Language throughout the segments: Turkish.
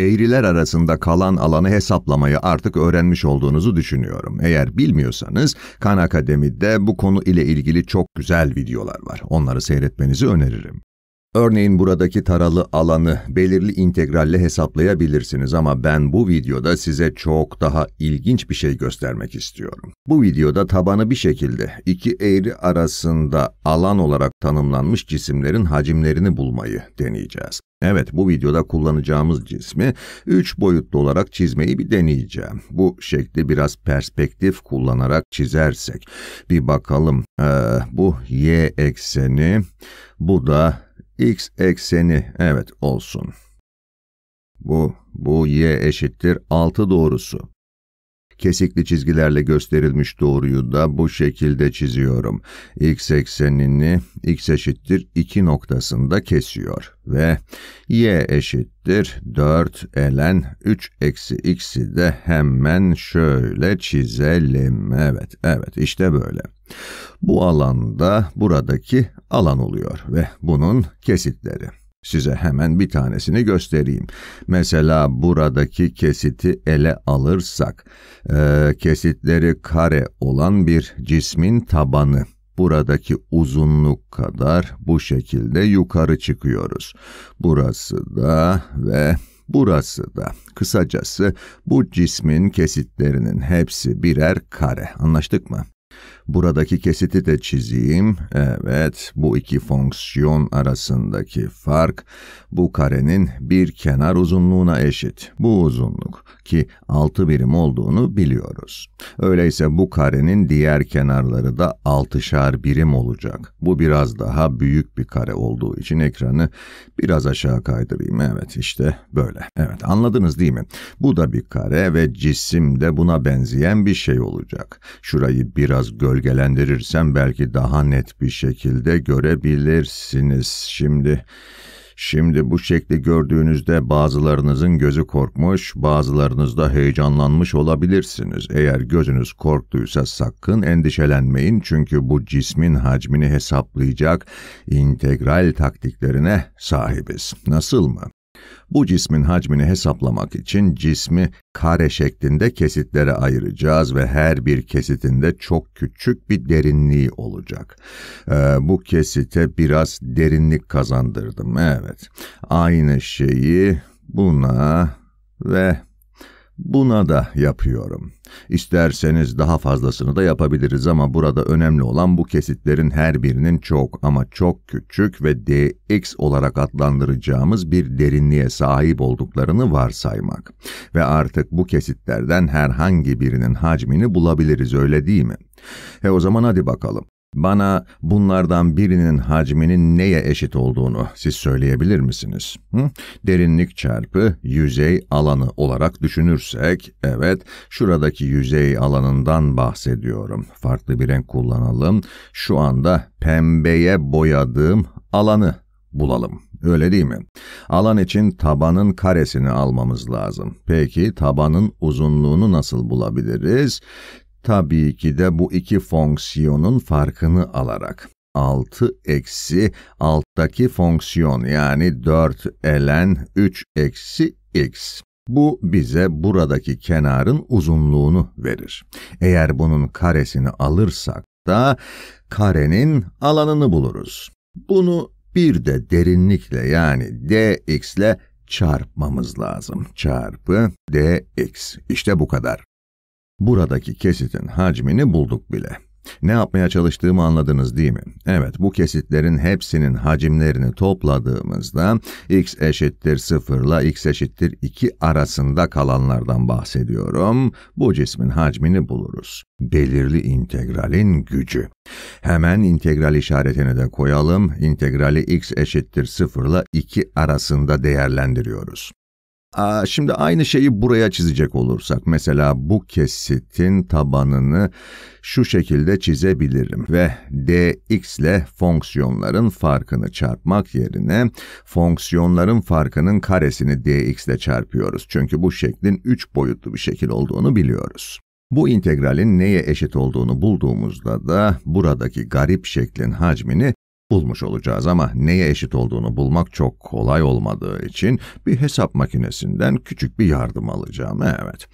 eğriler arasında kalan alanı hesaplamayı artık öğrenmiş olduğunuzu düşünüyorum. Eğer bilmiyorsanız Khan Akademi'de bu konu ile ilgili çok güzel videolar var. Onları seyretmenizi öneririm. Örneğin buradaki taralı alanı belirli integralle hesaplayabilirsiniz ama ben bu videoda size çok daha ilginç bir şey göstermek istiyorum. Bu videoda tabanı bir şekilde iki eğri arasında alan olarak tanımlanmış cisimlerin hacimlerini bulmayı deneyeceğiz. Evet bu videoda kullanacağımız cismi 3 boyutlu olarak çizmeyi bir deneyeceğim. Bu şekli biraz perspektif kullanarak çizersek bir bakalım ee, bu y ekseni bu da x ekseni evet olsun. Bu, bu y eşittir 6 doğrusu. Kesikli çizgilerle gösterilmiş doğruyu da bu şekilde çiziyorum. X eksenini x eşittir 2 noktasında kesiyor ve y eşittir 4 elen 3 eksi x'i de hemen şöyle çizelim. Evet, evet işte böyle. Bu alanda buradaki alan oluyor ve bunun kesitleri. Size hemen bir tanesini göstereyim. Mesela buradaki kesiti ele alırsak, e, kesitleri kare olan bir cismin tabanı buradaki uzunluk kadar bu şekilde yukarı çıkıyoruz. Burası da ve burası da. Kısacası bu cismin kesitlerinin hepsi birer kare. Anlaştık mı? Buradaki kesiti de çizeyim. Evet, bu iki fonksiyon arasındaki fark bu karenin bir kenar uzunluğuna eşit. Bu uzunluk ki 6 birim olduğunu biliyoruz. Öyleyse bu karenin diğer kenarları da altışar birim olacak. Bu biraz daha büyük bir kare olduğu için ekranı biraz aşağı kaydırayım. Evet işte böyle. Evet anladınız değil mi? Bu da bir kare ve cisim de buna benzeyen bir şey olacak. Şurayı biraz gölgelendirirsem belki daha net bir şekilde görebilirsiniz. Şimdi... Şimdi bu şekli gördüğünüzde bazılarınızın gözü korkmuş, bazılarınız da heyecanlanmış olabilirsiniz. Eğer gözünüz korktuysa sakın endişelenmeyin çünkü bu cismin hacmini hesaplayacak integral taktiklerine sahibiz. Nasıl mı? Bu cismin hacmini hesaplamak için cismi kare şeklinde kesitlere ayıracağız ve her bir kesitinde çok küçük bir derinliği olacak. Ee, bu kesite biraz derinlik kazandırdım, evet. Aynı şeyi buna ve Buna da yapıyorum. İsterseniz daha fazlasını da yapabiliriz ama burada önemli olan bu kesitlerin her birinin çok ama çok küçük ve dx olarak adlandıracağımız bir derinliğe sahip olduklarını varsaymak. Ve artık bu kesitlerden herhangi birinin hacmini bulabiliriz öyle değil mi? He o zaman hadi bakalım. Bana bunlardan birinin hacminin neye eşit olduğunu siz söyleyebilir misiniz? Hı? Derinlik çarpı yüzey alanı olarak düşünürsek, evet şuradaki yüzey alanından bahsediyorum. Farklı bir renk kullanalım. Şu anda pembeye boyadığım alanı bulalım. Öyle değil mi? Alan için tabanın karesini almamız lazım. Peki tabanın uzunluğunu nasıl bulabiliriz? Tabii ki de bu iki fonksiyonun farkını alarak. 6 eksi alttaki fonksiyon yani 4 elen 3 eksi x. Bu bize buradaki kenarın uzunluğunu verir. Eğer bunun karesini alırsak da karenin alanını buluruz. Bunu bir de derinlikle yani dx ile çarpmamız lazım. Çarpı dx. İşte bu kadar. Buradaki kesitin hacmini bulduk bile. Ne yapmaya çalıştığımı anladınız değil mi? Evet bu kesitlerin hepsinin hacimlerini topladığımızda x eşittir 0 ile x eşittir 2 arasında kalanlardan bahsediyorum. Bu cismin hacmini buluruz. Belirli integralin gücü. Hemen integral işaretini de koyalım. İntegrali x eşittir 0 ile 2 arasında değerlendiriyoruz. Şimdi aynı şeyi buraya çizecek olursak mesela bu kesitin tabanını şu şekilde çizebilirim ve dx ile fonksiyonların farkını çarpmak yerine fonksiyonların farkının karesini dx ile çarpıyoruz. Çünkü bu şeklin 3 boyutlu bir şekil olduğunu biliyoruz. Bu integralin neye eşit olduğunu bulduğumuzda da buradaki garip şeklin hacmini bulmuş olacağız ama neye eşit olduğunu bulmak çok kolay olmadığı için bir hesap makinesinden küçük bir yardım alacağım. Evet.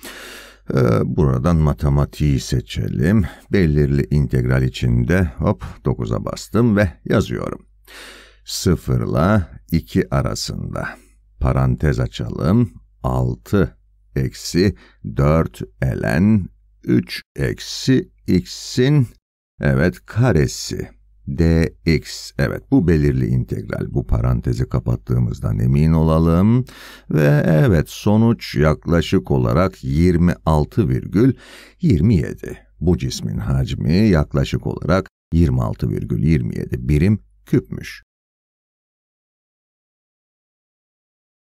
Ee, buradan matematiği seçelim. Belirli integral içinde hop 9'a bastım ve yazıyorum. 0 ile 2 arasında parantez açalım 6 eksi 4 elen 3 eksi x'in evet karesi dx. Evet bu belirli integral. Bu parantezi kapattığımızdan emin olalım. Ve evet sonuç yaklaşık olarak 26,27. Bu cismin hacmi yaklaşık olarak 26,27 birim küpmüş.